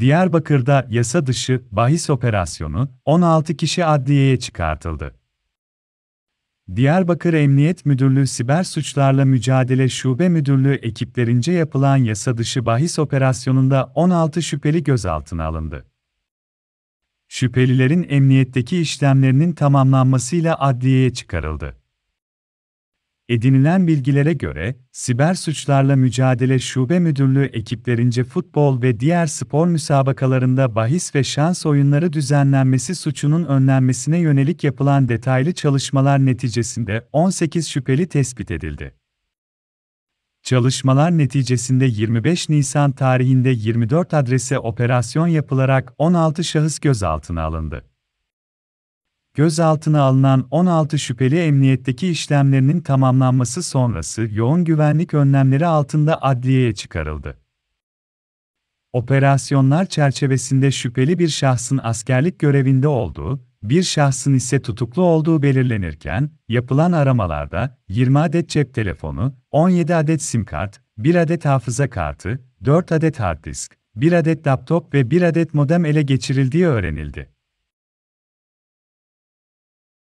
Diyarbakır'da yasa dışı bahis operasyonu 16 kişi adliyeye çıkartıldı. Diyarbakır Emniyet Müdürlüğü Siber Suçlarla Mücadele Şube Müdürlüğü ekiplerince yapılan yasa dışı bahis operasyonunda 16 şüpheli gözaltına alındı. Şüphelilerin emniyetteki işlemlerinin tamamlanmasıyla adliyeye çıkarıldı. Edinilen bilgilere göre, Siber Suçlarla Mücadele Şube Müdürlüğü ekiplerince futbol ve diğer spor müsabakalarında bahis ve şans oyunları düzenlenmesi suçunun önlenmesine yönelik yapılan detaylı çalışmalar neticesinde 18 şüpheli tespit edildi. Çalışmalar neticesinde 25 Nisan tarihinde 24 adrese operasyon yapılarak 16 şahıs gözaltına alındı gözaltına alınan 16 şüpheli emniyetteki işlemlerinin tamamlanması sonrası yoğun güvenlik önlemleri altında adliyeye çıkarıldı. Operasyonlar çerçevesinde şüpheli bir şahsın askerlik görevinde olduğu, bir şahsın ise tutuklu olduğu belirlenirken, yapılan aramalarda 20 adet cep telefonu, 17 adet sim kart, 1 adet hafıza kartı, 4 adet hard disk, 1 adet laptop ve 1 adet modem ele geçirildiği öğrenildi.